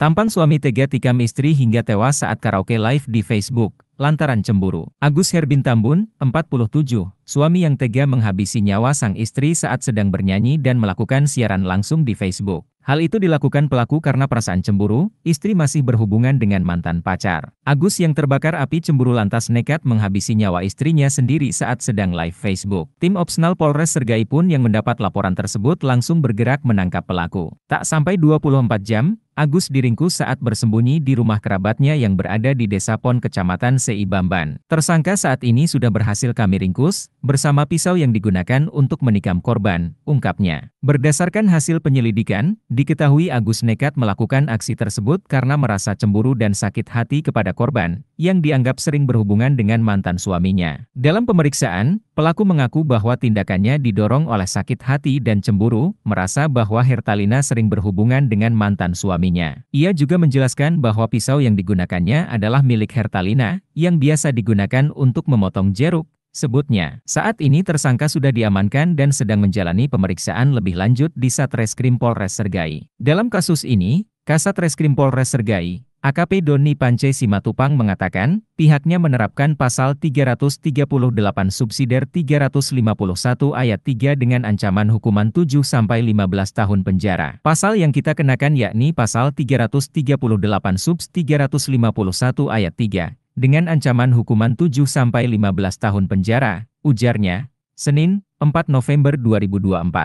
Tampan suami tega tikam istri hingga tewas saat karaoke live di Facebook, lantaran cemburu. Agus Herbin Tambun, 47, suami yang tega menghabisi nyawa sang istri saat sedang bernyanyi dan melakukan siaran langsung di Facebook. Hal itu dilakukan pelaku karena perasaan cemburu, istri masih berhubungan dengan mantan pacar. Agus yang terbakar api cemburu lantas nekat menghabisi nyawa istrinya sendiri saat sedang live Facebook. Tim opsional Polres Sergai pun yang mendapat laporan tersebut langsung bergerak menangkap pelaku. Tak sampai 24 jam, Agus diringkus saat bersembunyi di rumah kerabatnya yang berada di Desa Pon, Kecamatan Sei Bamban. Tersangka saat ini sudah berhasil kami ringkus, bersama pisau yang digunakan untuk menikam korban, ungkapnya. Berdasarkan hasil penyelidikan, diketahui Agus nekat melakukan aksi tersebut karena merasa cemburu dan sakit hati kepada korban, yang dianggap sering berhubungan dengan mantan suaminya. Dalam pemeriksaan, pelaku mengaku bahwa tindakannya didorong oleh sakit hati dan cemburu, merasa bahwa Hertalina sering berhubungan dengan mantan suaminya. Ia juga menjelaskan bahwa pisau yang digunakannya adalah milik Hertalina, yang biasa digunakan untuk memotong jeruk, Sebutnya, saat ini tersangka sudah diamankan dan sedang menjalani pemeriksaan lebih lanjut di Satreskrim Polres Sergai. Dalam kasus ini, Kasatreskrim Polres Sergai, AKP Doni Pance Simatupang mengatakan, pihaknya menerapkan pasal 338 subsidiar 351 ayat 3 dengan ancaman hukuman 7 sampai 15 tahun penjara. Pasal yang kita kenakan yakni pasal 338 subs 351 ayat 3 dengan ancaman hukuman 7-15 tahun penjara, ujarnya, Senin, 4 November 2024.